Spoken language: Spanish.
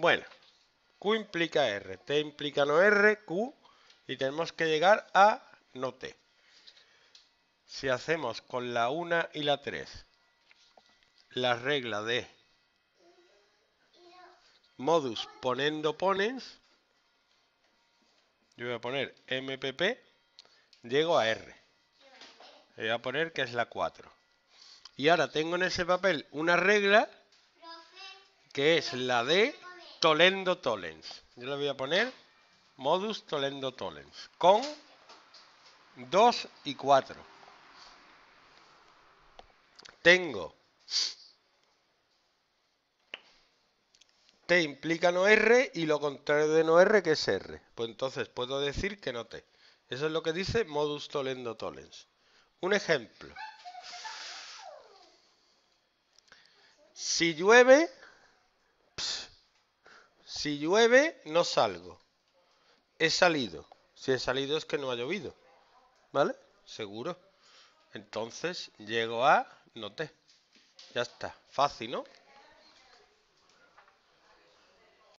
Bueno, Q implica R, T implica no R, Q, y tenemos que llegar a no T. Si hacemos con la 1 y la 3 la regla de modus ponendo ponens, yo voy a poner MPP, llego a R. Le voy a poner que es la 4. Y ahora tengo en ese papel una regla que es la D. Tolendo Tolens. Yo le voy a poner modus Tolendo Tolens con 2 y 4. Tengo T implica no R y lo contrario de no R que es R. Pues entonces puedo decir que no T. Eso es lo que dice modus Tolendo Tolens. Un ejemplo. Si llueve, si llueve, no salgo. He salido. Si he salido es que no ha llovido. ¿Vale? Seguro. Entonces, llego a noté. Ya está. Fácil, ¿no?